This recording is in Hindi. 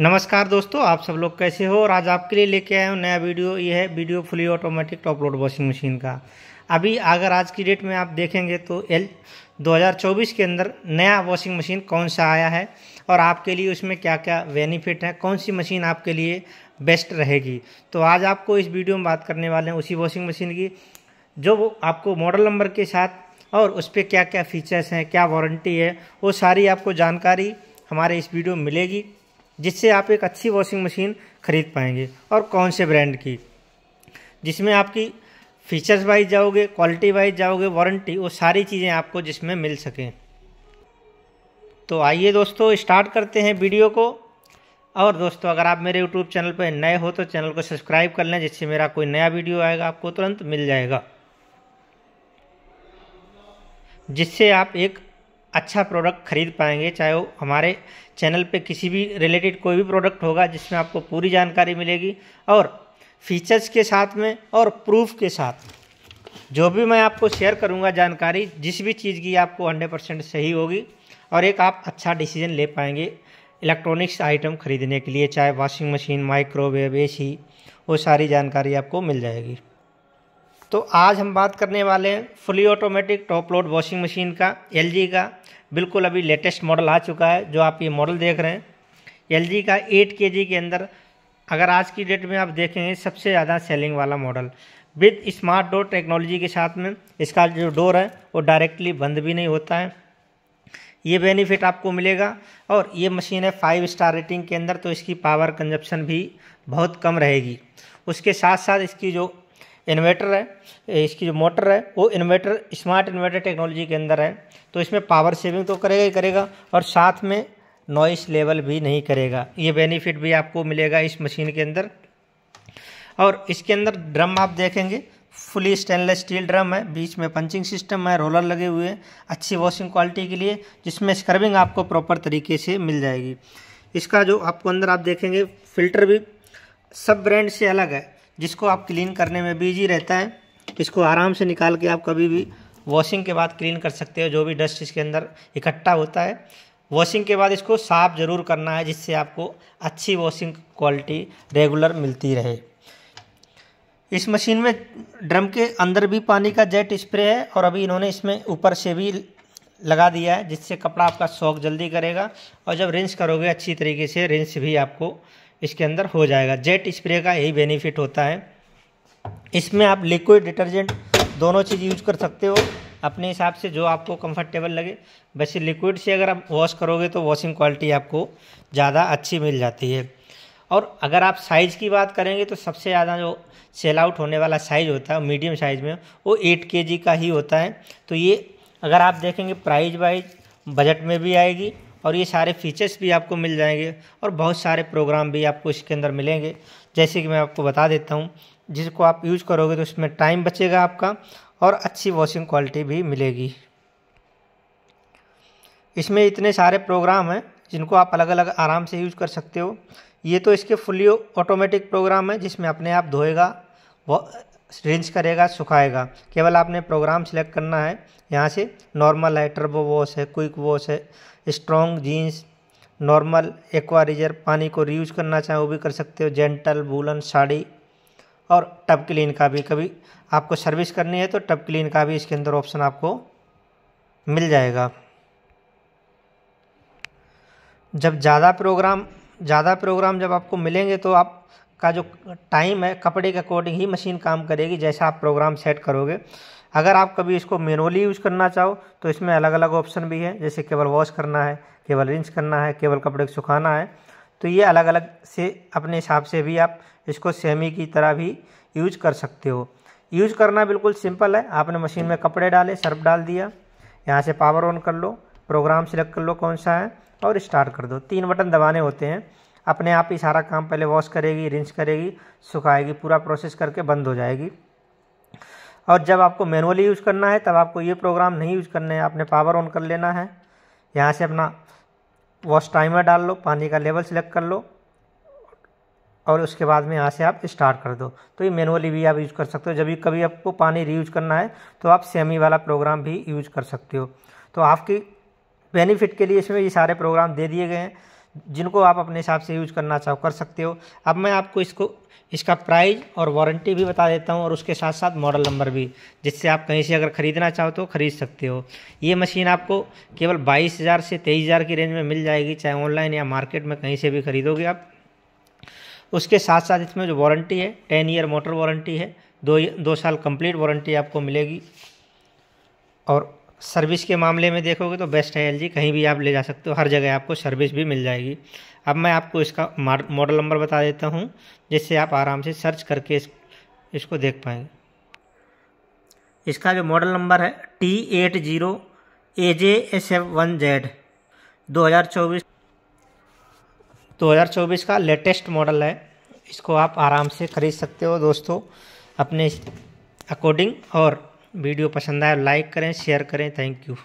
नमस्कार दोस्तों आप सब लोग कैसे हो और आज आपके लिए लेके आया हूँ नया वीडियो ये है video fully automatic top load washing machine का अभी अगर आज की डेट में आप देखेंगे तो एल 2024 के अंदर नया वॉशिंग मशीन कौन सा आया है और आपके लिए उसमें क्या क्या बेनिफिट है कौन सी मशीन आपके लिए बेस्ट रहेगी तो आज आपको इस वीडियो में बात करने वाले हैं उसी वॉशिंग मशीन की जो वो आपको मॉडल नंबर के साथ और उस पर क्या क्या फीचर्स हैं क्या वारंटी है वो सारी आपको जानकारी हमारे इस वीडियो में मिलेगी जिससे आप एक अच्छी वॉशिंग मशीन खरीद पाएंगे और कौन से ब्रांड की जिसमें आपकी फीचर्स वाइज जाओगे क्वालिटी वाइज जाओगे वारंटी वो सारी चीज़ें आपको जिसमें मिल सकें तो आइए दोस्तों स्टार्ट करते हैं वीडियो को और दोस्तों अगर आप मेरे यूट्यूब चैनल पर नए हो तो चैनल को सब्सक्राइब कर लें जिससे मेरा कोई नया वीडियो आएगा आपको तुरंत मिल जाएगा जिससे आप एक अच्छा प्रोडक्ट खरीद पाएंगे चाहे वो हमारे चैनल पे किसी भी रिलेटेड कोई भी प्रोडक्ट होगा जिसमें आपको पूरी जानकारी मिलेगी और फीचर्स के साथ में और प्रूफ के साथ जो भी मैं आपको शेयर करूंगा जानकारी जिस भी चीज़ की आपको हंड्रेड परसेंट सही होगी और एक आप अच्छा डिसीजन ले पाएंगे इलेक्ट्रॉनिक्स आइटम खरीदने के लिए चाहे वॉशिंग मशीन माइक्रोवेव ए वो सारी जानकारी आपको मिल जाएगी तो आज हम बात करने वाले हैं fully automatic top load washing machine का एलजी का बिल्कुल अभी लेटेस्ट मॉडल आ चुका है जो आप ये मॉडल देख रहे हैं एलजी का एट के के अंदर अगर आज की डेट में आप देखेंगे सबसे ज़्यादा सेलिंग वाला model with smart door technology के साथ में इसका जो डोर है वो डायरेक्टली बंद भी नहीं होता है ये बेनिफिट आपको मिलेगा और ये मशीन है फाइव स्टार रेटिंग के अंदर तो इसकी पावर कंजप्शन भी बहुत कम रहेगी उसके साथ साथ इसकी जो इन्वर्टर है इसकी जो मोटर है वो इन्वर्टर स्मार्ट इन्वर्टर टेक्नोलॉजी के अंदर है तो इसमें पावर सेविंग तो करेगा ही करेगा और साथ में नॉइस लेवल भी नहीं करेगा ये बेनिफिट भी आपको मिलेगा इस मशीन के अंदर और इसके अंदर ड्रम आप देखेंगे फुली स्टेनलेस स्टील ड्रम है बीच में पंचिंग सिस्टम है रोलर लगे हुए हैं अच्छी वॉशिंग क्वालिटी के लिए जिसमें स्क्रबिंग आपको प्रॉपर तरीके से मिल जाएगी इसका जो आपको अंदर आप देखेंगे फिल्टर भी सब ब्रांड से अलग है जिसको आप क्लीन करने में भी रहता है इसको आराम से निकाल के आप कभी भी वॉशिंग के बाद क्लीन कर सकते हो जो भी डस्ट इसके अंदर इकट्ठा होता है वॉशिंग के बाद इसको साफ़ ज़रूर करना है जिससे आपको अच्छी वॉशिंग क्वालिटी रेगुलर मिलती रहे इस मशीन में ड्रम के अंदर भी पानी का जेट स्प्रे है और अभी इन्होंने इसमें ऊपर से भी लगा दिया है जिससे कपड़ा आपका सॉक जल्दी करेगा और जब रिंस करोगे अच्छी तरीके से रिंस भी आपको इसके अंदर हो जाएगा जेट स्प्रे का यही बेनिफिट होता है इसमें आप लिक्विड डिटर्जेंट दोनों चीज़ यूज कर सकते हो अपने हिसाब से जो आपको कंफर्टेबल लगे वैसे लिक्विड से अगर आप वॉश करोगे तो वॉशिंग क्वालिटी आपको ज़्यादा अच्छी मिल जाती है और अगर आप साइज़ की बात करेंगे तो सबसे ज़्यादा जो सेल आउट होने वाला साइज़ होता है मीडियम साइज़ में वो एट के का ही होता है तो ये अगर आप देखेंगे प्राइज वाइज बजट में भी आएगी और ये सारे फीचर्स भी आपको मिल जाएंगे और बहुत सारे प्रोग्राम भी आपको इसके अंदर मिलेंगे जैसे कि मैं आपको बता देता हूँ जिसको आप यूज करोगे तो उसमें टाइम बचेगा आपका और अच्छी वॉशिंग क्वालिटी भी मिलेगी इसमें इतने सारे प्रोग्राम हैं जिनको आप अलग अलग आराम से यूज कर सकते हो ये तो इसके फुली ऑटोमेटिक प्रोग्राम है जिसमें अपने आप धोएगा रेंज करेगा सुखाएगा केवल आपने प्रोग्राम सेलेक्ट करना है यहाँ से नॉर्मल है टर्बो वॉश है क्विक वॉश है strong jeans normal aqua reserve पानी को रीयूज करना चाहे वो भी कर सकते हो जेंटल बुलन साड़ी और टब क्लीन का भी कभी आपको सर्विस करनी है तो टब क्लीन का भी इसके अंदर ऑप्शन आपको मिल जाएगा जब ज़्यादा प्रोग्राम ज़्यादा प्रोग्राम जब आपको मिलेंगे तो आप का जो टाइम है कपड़े के अकॉर्डिंग ही मशीन काम करेगी जैसा आप प्रोग्राम सेट करोगे अगर आप कभी इसको मेनुअली यूज़ करना चाहो तो इसमें अलग अलग ऑप्शन भी है जैसे केवल वॉश करना है केवल रिंच करना है केवल कपड़े को सुखाना है तो ये अलग अलग से अपने हिसाब से भी आप इसको सेमी की तरह भी यूज कर सकते हो यूज करना बिल्कुल सिंपल है आपने मशीन में कपड़े डाले सर्फ डाल दिया यहाँ से पावर ऑन कर लो प्रोग्राम सेलेक्ट कर लो कौन सा है और स्टार्ट कर दो तीन बटन दबाने होते हैं अपने आप ही सारा काम पहले वॉश करेगी रिंस करेगी सुखाएगी पूरा प्रोसेस करके बंद हो जाएगी और जब आपको मैनुअली यूज़ करना है तब आपको ये प्रोग्राम नहीं यूज़ करना है आपने पावर ऑन कर लेना है यहाँ से अपना वॉश टाइमर डाल लो पानी का लेवल सिलेक्ट कर लो और उसके बाद में यहाँ से आप स्टार्ट कर दो तो ये मैनुअली भी आप यूज़ कर सकते हो जब भी कभी आपको पानी रीयूज करना है तो आप सेमी वाला प्रोग्राम भी यूज कर सकते हो तो आपकी बेनिफिट के लिए इसमें ये सारे प्रोग्राम दे दिए गए हैं जिनको आप अपने हिसाब से यूज करना चाहो कर सकते हो अब मैं आपको इसको इसका प्राइस और वारंटी भी बता देता हूँ और उसके साथ साथ मॉडल नंबर भी जिससे आप कहीं से अगर ख़रीदना चाहो तो ख़रीद सकते हो ये मशीन आपको केवल बाईस हज़ार से तेईस हज़ार की रेंज में मिल जाएगी चाहे ऑनलाइन या मार्केट में कहीं से भी ख़रीदोगे आप उसके साथ साथ इसमें जो वारंटी है टेन ईयर मोटर वारंटी है दो दो साल कम्प्लीट वारंटी आपको मिलेगी और सर्विस के मामले में देखोगे तो बेस्ट है एल कहीं भी आप ले जा सकते हो हर जगह आपको सर्विस भी मिल जाएगी अब मैं आपको इसका मॉडल नंबर बता देता हूँ जिससे आप आराम से सर्च करके इस, इसको देख पाएंगे इसका जो मॉडल नंबर है T eight zero A J S F one Z दो हज़ार चौबीस दो हज़ार चौबीस का लेटेस्ट मॉडल है इसको आप आराम से खरीद सकते हो दोस्तों अपने अकॉर्डिंग और वीडियो पसंद आए तो लाइक करें शेयर करें थैंक यू